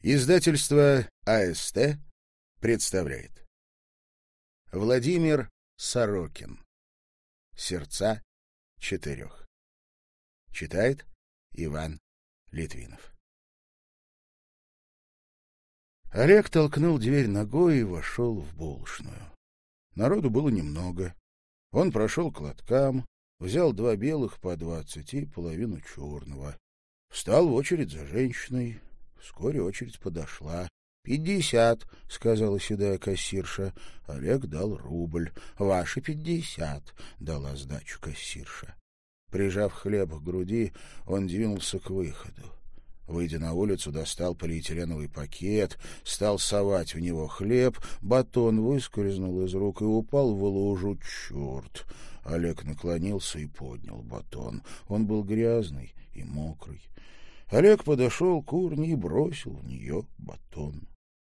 Издательство АСТ представляет Владимир Сорокин «Сердца четырех» Читает Иван Литвинов Олег толкнул дверь ногой и вошел в булочную. Народу было немного. Он прошел к лоткам, взял два белых по двадцати и половину черного. Встал в очередь за женщиной, Вскоре очередь подошла. «Пятьдесят», — сказала седая кассирша. Олег дал рубль. «Ваши пятьдесят», — дала сдачу кассирша. Прижав хлеб к груди, он двинулся к выходу. Выйдя на улицу, достал полиэтиленовый пакет, стал совать в него хлеб, батон выскользнул из рук и упал в лужу. Черт! Олег наклонился и поднял батон. Он был грязный и мокрый. Олег подошел к урне и бросил в нее батон.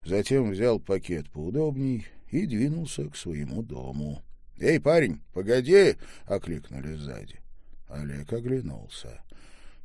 Затем взял пакет поудобней и двинулся к своему дому. — Эй, парень, погоди! — окликнули сзади. Олег оглянулся.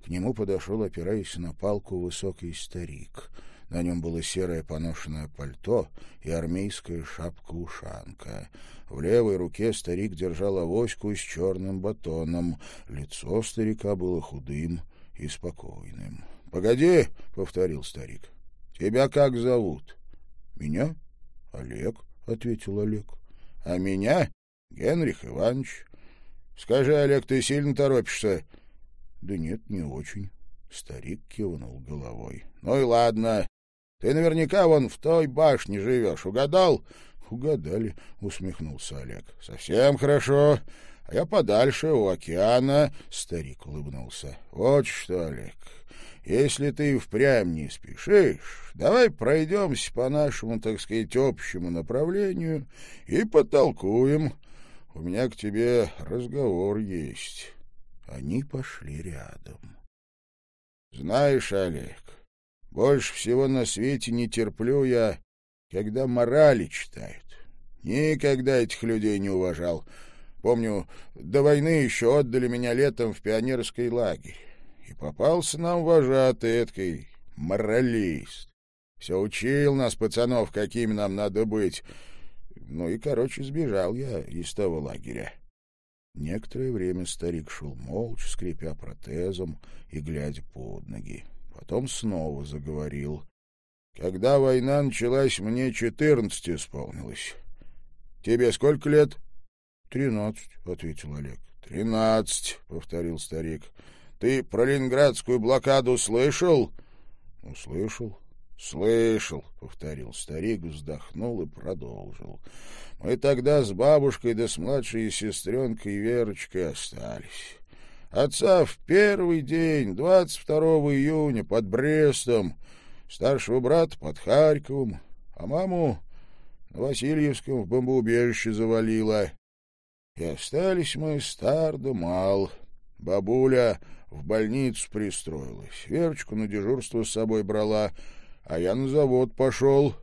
К нему подошел, опираясь на палку, высокий старик. На нем было серое поношенное пальто и армейская шапка-ушанка. В левой руке старик держал авоську с черным батоном. Лицо старика было худым и спокойным. — Погоди, — повторил старик, — тебя как зовут? — Меня? — Олег, — ответил Олег. — А меня? — Генрих Иванович. — Скажи, Олег, ты сильно торопишься? — Да нет, не очень. Старик кивнул головой. — Ну и ладно. Ты наверняка вон в той башне живешь. Угадал? — Угадали, — усмехнулся Олег. — Совсем хорошо. А я подальше, у океана, — старик улыбнулся. — Вот что, Олег, если ты впрямь не спешишь, давай пройдемся по нашему, так сказать, общему направлению и потолкуем. У меня к тебе разговор есть. Они пошли рядом. — Знаешь, Олег, больше всего на свете не терплю я, когда морали читают. Никогда этих людей не уважал. — Помню, до войны еще отдали меня летом в пионерский лагерь. И попался нам вожатый эткой моралист. Все учил нас, пацанов, какими нам надо быть. Ну и, короче, сбежал я из того лагеря. Некоторое время старик шел молча, скрипя протезом и глядя под ноги. Потом снова заговорил. «Когда война началась, мне четырнадцать исполнилось. Тебе сколько лет?» «Тринадцать», — ответил Олег. «Тринадцать», — повторил старик. «Ты про ленинградскую блокаду слышал?» «Услышал». «Слышал», — повторил старик, вздохнул и продолжил. «Мы тогда с бабушкой да с младшей сестренкой Верочкой остались. Отца в первый день, 22 июня, под Брестом, старшего брата под Харьковом, а маму на Васильевском в бомбоубежище завалило и остались мы стар да мал. Бабуля в больницу пристроилась, Верочку на дежурство с собой брала, а я на завод пошел.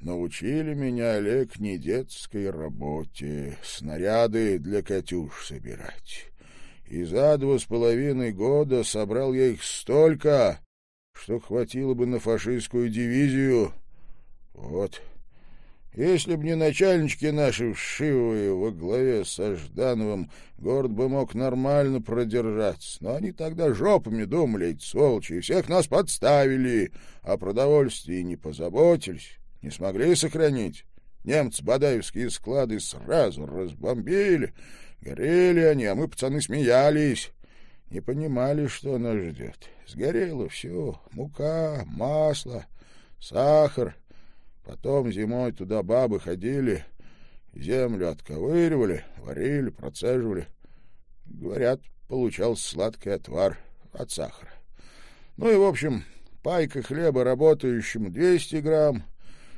Научили меня, Олег, не детской работе, снаряды для «Катюш» собирать. И за два с половиной года собрал я их столько, что хватило бы на фашистскую дивизию. Вот, если б не начальнички наши вшивые во главе со Ждановым, город бы мог нормально продержаться. Но они тогда жопами думали, эти сволочи, и всех нас подставили, о а продовольствии не позаботились, не смогли сохранить. Немцы бадаевские склады сразу разбомбили, горели они, а мы, пацаны, смеялись». Не понимали, что нас ждет. Сгорело все — мука, масло, сахар, Потом зимой туда бабы ходили, землю отковыривали, варили, процеживали. Говорят, получал сладкий отвар от сахара. Ну и, в общем, пайка хлеба работающим 200 грамм,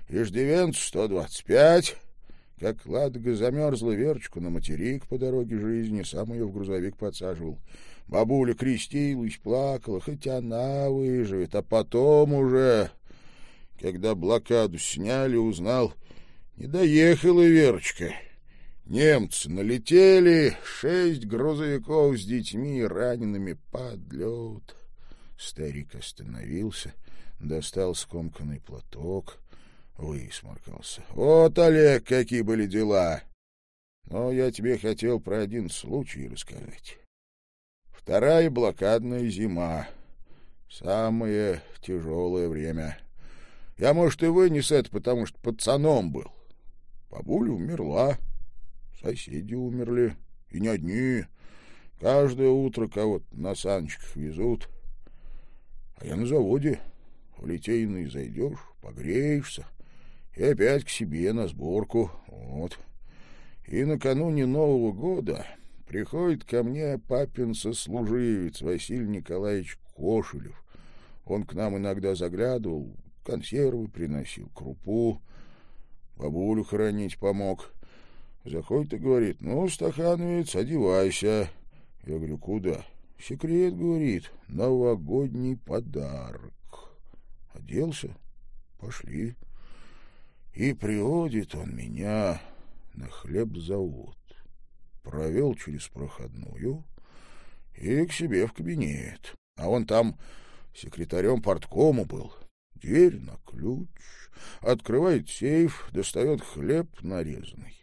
иждивенцу 125, как Ладога замерзла Верочку на материк по дороге жизни, сам ее в грузовик подсаживал. Бабуля крестилась, плакала, хоть она выживет, а потом уже... Когда блокаду сняли, узнал, не доехала Верочка. Немцы налетели, шесть грузовиков с детьми и ранеными подлет. Старик остановился, достал скомканный платок, высморкался. — Вот, Олег, какие были дела! Но я тебе хотел про один случай рассказать. Вторая блокадная зима. Самое тяжелое время — я, может, и вынес это, потому что пацаном был. Бабуля умерла, соседи умерли, и не одни. Каждое утро кого-то на саночках везут. А я на заводе, в литейный зайдешь, погреешься, и опять к себе на сборку, вот. И накануне Нового года приходит ко мне папин сослуживец Василий Николаевич Кошелев. Он к нам иногда заглядывал, Консервы приносил, крупу, бабулю хоронить помог. Заходит и говорит, ну, стахановец, одевайся. Я говорю, куда? Секрет, говорит, новогодний подарок. Оделся, пошли. И приводит он меня на хлебзавод. Провел через проходную и к себе в кабинет. А он там секретарем порткому был дверь на ключ, открывает сейф, достает хлеб нарезанный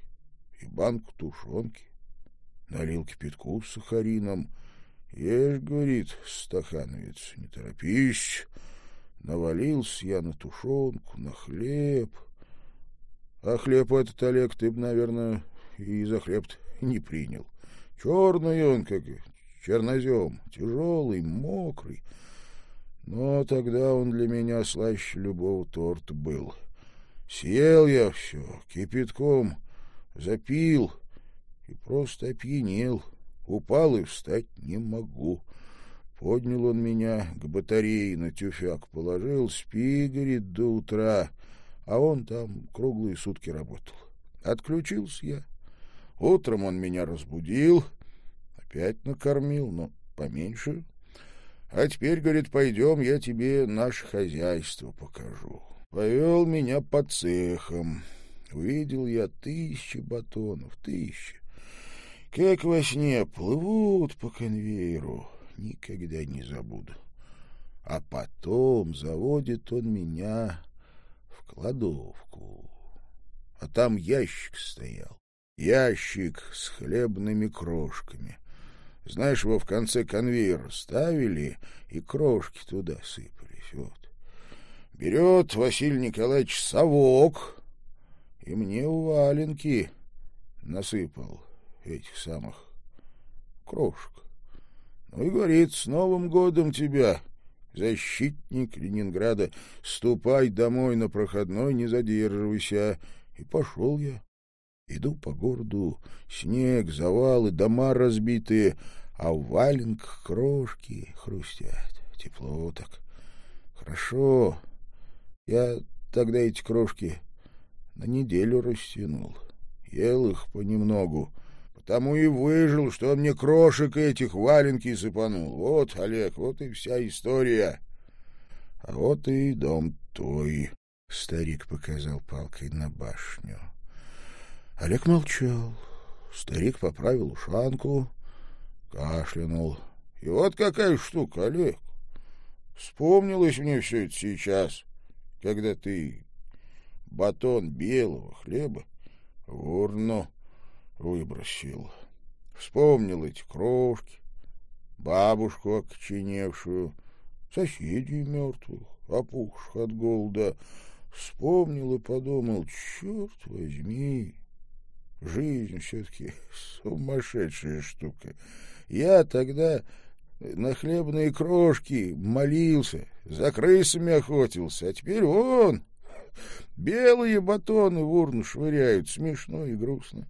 и банку тушенки, налил кипятку с сахарином. Ешь, говорит стахановец, не торопись. Навалился я на тушенку, на хлеб. А хлеб этот, Олег, ты бы, наверное, и за хлеб не принял. Черный он, как чернозем, тяжелый, мокрый. Но тогда он для меня слаще любого торта был. Съел я все кипятком, запил и просто опьянел. Упал и встать не могу. Поднял он меня к батарее, на тюфяк положил, спи, говорит, до утра. А он там круглые сутки работал. Отключился я. Утром он меня разбудил, опять накормил, но поменьше — а теперь, говорит, пойдем, я тебе наше хозяйство покажу. Повел меня по цехам. Увидел я тысячи батонов, тысячи. Как во сне плывут по конвейеру, никогда не забуду. А потом заводит он меня в кладовку. А там ящик стоял, ящик с хлебными крошками — знаешь, его в конце конвейера ставили, и крошки туда сыпались. Вот. Берет Василий Николаевич совок, и мне в валенки насыпал этих самых крошек. Ну и говорит, с Новым годом тебя, защитник Ленинграда, ступай домой на проходной, не задерживайся. И пошел я. Иду по городу, снег, завалы, дома разбитые, а в валенках крошки хрустят. Тепло так. Хорошо. Я тогда эти крошки на неделю растянул. Ел их понемногу. Потому и выжил, что мне крошек этих валенки сыпанул. Вот, Олег, вот и вся история. А вот и дом твой. Старик показал палкой на башню. Олег молчал. Старик поправил ушанку, кашлянул. — И вот какая штука, Олег. Вспомнилось мне все это сейчас, когда ты батон белого хлеба в урну выбросил. Вспомнил эти крошки, бабушку окоченевшую, соседей мертвых, опухших от голода. Вспомнил и подумал, черт возьми, Жизнь все-таки сумасшедшая штука. Я тогда на хлебные крошки молился, за крысами охотился, а теперь он белые батоны в урну швыряют, смешно и грустно.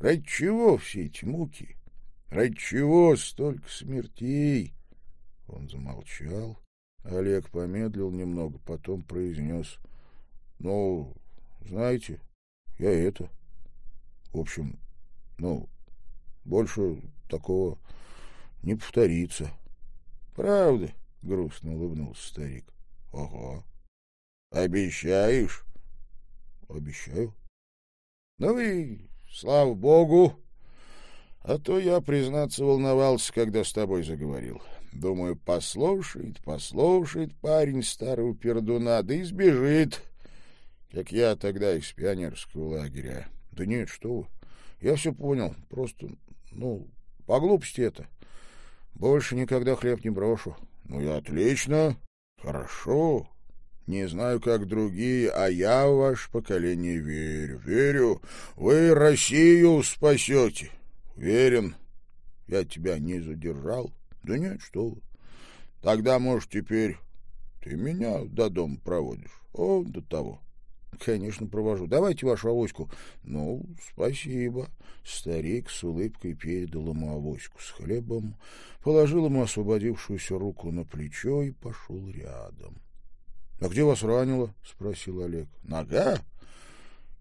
Ради чего все эти муки? Ради чего столько смертей? Он замолчал. Олег помедлил немного, потом произнес. — Ну, знаете, я это... В общем, ну, больше такого не повторится. — Правда? — грустно улыбнулся старик. — Ага. — Обещаешь? — Обещаю. — Ну и слава богу! А то я, признаться, волновался, когда с тобой заговорил. Думаю, послушает, послушает парень старого пердуна, да и сбежит, как я тогда из пионерского лагеря. Да нет, что вы. Я все понял. Просто, ну, по глупости это. Больше никогда хлеб не брошу. Ну и отлично. Хорошо. Не знаю, как другие, а я в ваше поколение верю. Верю, вы Россию спасете. уверен. Я тебя не задержал. Да нет, что вы. Тогда, может, теперь ты меня до дома проводишь. О, до того. — Конечно, провожу. Давайте вашу авоську. — Ну, спасибо. Старик с улыбкой передал ему авоську с хлебом, положил ему освободившуюся руку на плечо и пошел рядом. — А где вас ранило? — спросил Олег. — Нога?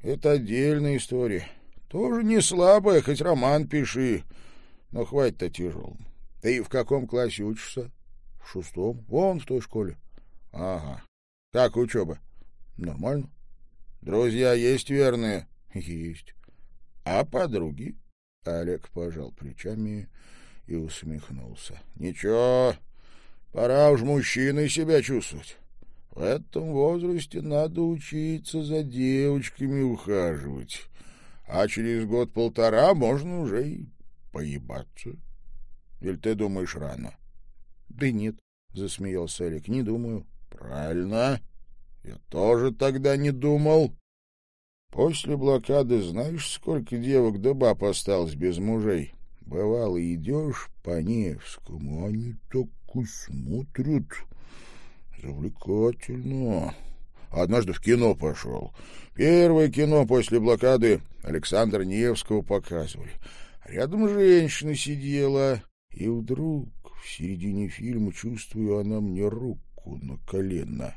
Это отдельная история. Тоже не слабая, хоть роман пиши. Но хватит о тяжелом. Ты в каком классе учишься? — В шестом. Вон в той школе. — Ага. Как учеба? — Нормально. Друзья есть верные? Есть. А подруги? Олег пожал плечами и усмехнулся. Ничего, пора уж мужчиной себя чувствовать. В этом возрасте надо учиться за девочками ухаживать, а через год-полтора можно уже и поебаться. Или ты думаешь рано? — Да нет, — засмеялся Олег, — не думаю. — Правильно. Я тоже тогда не думал. После блокады знаешь, сколько девок да баб осталось без мужей? Бывало, идешь по Невскому, они так и смотрят. Завлекательно. Однажды в кино пошел. Первое кино после блокады Александра Невского показывали. Рядом женщина сидела, и вдруг в середине фильма чувствую, она мне руку на колено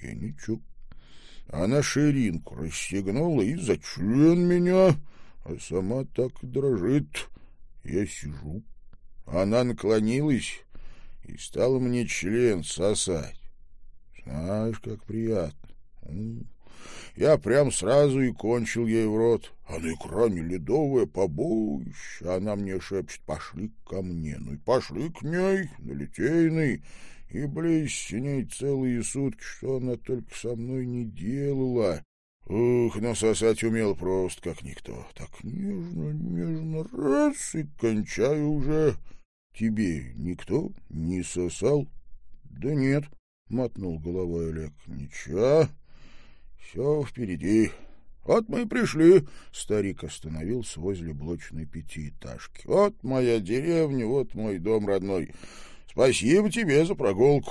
я ничего. Она ширинку расстегнула и зачлен меня, а сама так дрожит. Я сижу. Она наклонилась и стала мне член сосать. Знаешь, как приятно. Ну, я прям сразу и кончил ей в рот. А на экране ледовое побоище. Она мне шепчет, пошли ко мне. Ну и пошли к ней, на Литейный и близь ней целые сутки, что она только со мной не делала. Ух, но сосать умел просто как никто. Так нежно, нежно, раз и кончаю уже. Тебе никто не сосал? Да нет, мотнул головой Олег. Ничего, все впереди. Вот мы и пришли. Старик остановился возле блочной пятиэтажки. Вот моя деревня, вот мой дом родной. Спасибо тебе за прогулку.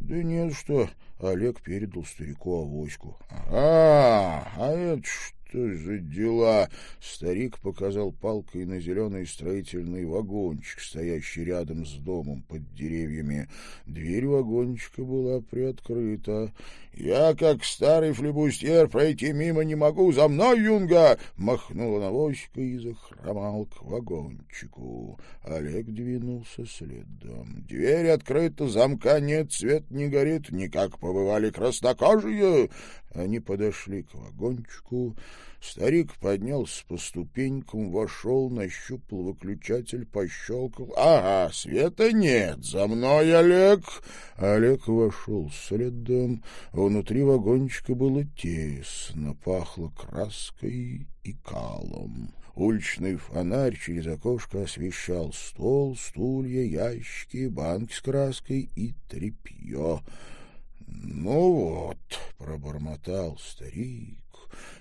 Да нет что. Олег передал старику авоську. А, а это что? это за дела? Старик показал палкой на зеленый строительный вагончик, стоящий рядом с домом под деревьями. Дверь вагончика была приоткрыта. Я, как старый флебустьер, пройти мимо не могу. За мной, юнга! Махнула навозка и захромал к вагончику. Олег двинулся следом. Дверь открыта, замка нет, свет не горит. Никак побывали краснокожие. Они подошли к вагончику. Старик поднялся по ступенькам, вошел, нащупал выключатель, пощелкал. «Ага, света нет! За мной, Олег!» Олег вошел следом. Внутри вагончика было тесно, пахло краской и калом. Уличный фонарь через окошко освещал стол, стулья, ящики, банки с краской и тряпье. «Ну вот», — пробормотал старик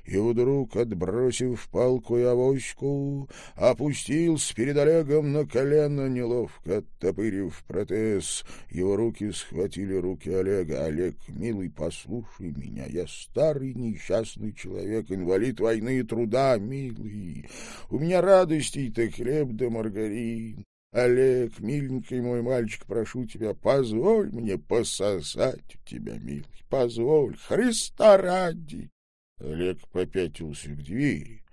и вдруг, отбросив палку и авоську, опустился перед Олегом на колено, неловко оттопырив протез. Его руки схватили руки Олега. «Олег, милый, послушай меня, я старый несчастный человек, инвалид войны и труда, милый. У меня радостей-то хлеб да маргарин». Олег, миленький мой мальчик, прошу тебя, позволь мне пососать у тебя, милый, позволь, Христа ради. Олег попятился к двери,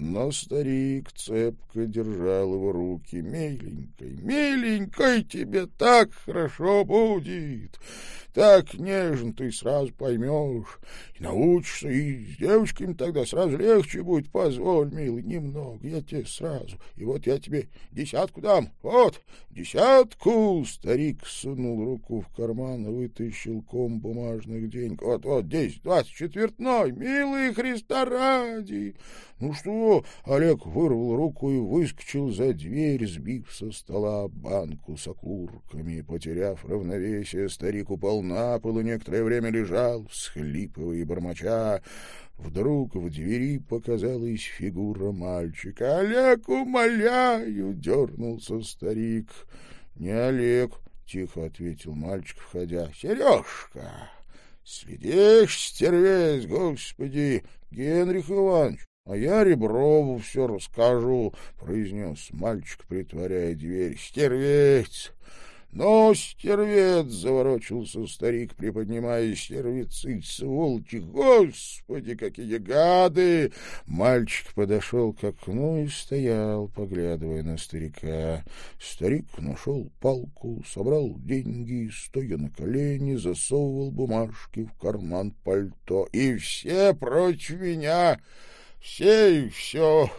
но старик цепко держал его руки. «Миленькой, миленькой, тебе так хорошо будет! Так нежен ты сразу поймешь и научишься, и с девочками тогда сразу легче будет. Позволь, милый, немного, я тебе сразу. И вот я тебе десятку дам. Вот, десятку!» Старик сунул руку в карман и вытащил ком бумажных денег. «Вот, вот, десять, двадцать, четвертной, милый Христа ради! Ну что Олег вырвал руку и выскочил за дверь, сбив со стола банку с окурками. Потеряв равновесие, старик упал на пол и некоторое время лежал, схлипывая и бормоча. Вдруг в двери показалась фигура мальчика. «Олег, умоляю!» — дернулся старик. «Не Олег!» — тихо ответил мальчик, входя. «Сережка!» «Следишь, стервец, господи! Генрих Иванович, а я Реброву все расскажу, — произнес мальчик, притворяя дверь. — Стервец! ну, стервец! — заворочился старик, приподнимая стервицы. — Сволочи! Господи, какие гады! Мальчик подошел к окну и стоял, поглядывая на старика. Старик нашел палку, собрал деньги, стоя на колени, засовывал бумажки в карман пальто. — И все прочь меня! Все и все.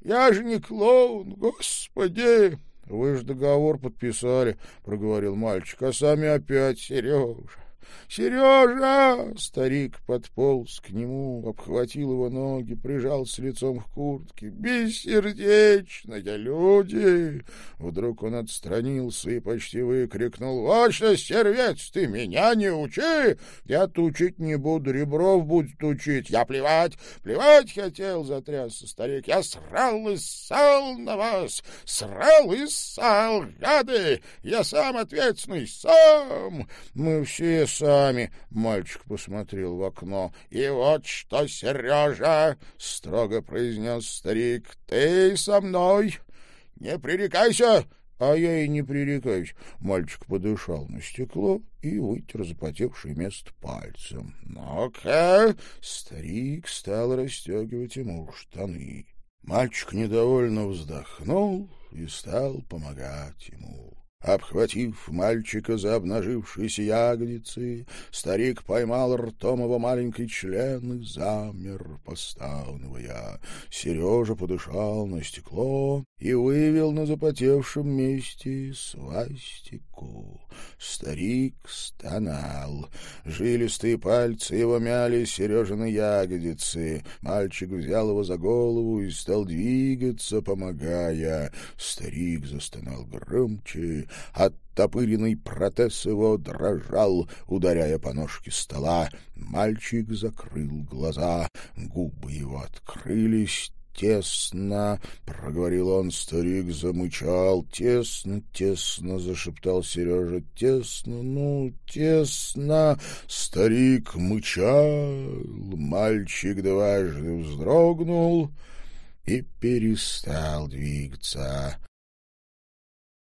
Я же не клоун, господи. — Вы же договор подписали, — проговорил мальчик, — а сами опять, Сережа. «Сережа!» Старик подполз к нему, обхватил его ноги, прижался лицом к куртке. «Бессердечно! Я люди!» Вдруг он отстранился и почти выкрикнул. «Ваше сервец, ты меня не учи! Я тучить не буду, Ребров будет учить. Я плевать, плевать хотел!» — затрясся старик. «Я срал и ссал на вас! Срал и ссал, гады! Я сам ответственный, сам!» Мы все сами. Мальчик посмотрел в окно. И вот что, Сережа, строго произнес старик, ты со мной. Не пререкайся, а я и не пререкаюсь. Мальчик подышал на стекло и вытер запотевшее место пальцем. Ну-ка! Старик стал расстегивать ему штаны. Мальчик недовольно вздохнул и стал помогать ему. Обхватив мальчика за обнажившиеся ягодицы, старик поймал ртом его маленький член и замер, постановая. Сережа подышал на стекло и вывел на запотевшем месте свастику. Старик стонал. Жилистые пальцы его мяли Сережины ягодицы. Мальчик взял его за голову и стал двигаться, помогая. Старик застонал громче. От оттопыренный протез его дрожал, ударяя по ножке стола. Мальчик закрыл глаза, губы его открылись, тесно, — проговорил он, старик замычал. — Тесно, тесно, — зашептал Сережа, — тесно, ну, тесно. Старик мычал, мальчик дважды вздрогнул и перестал двигаться.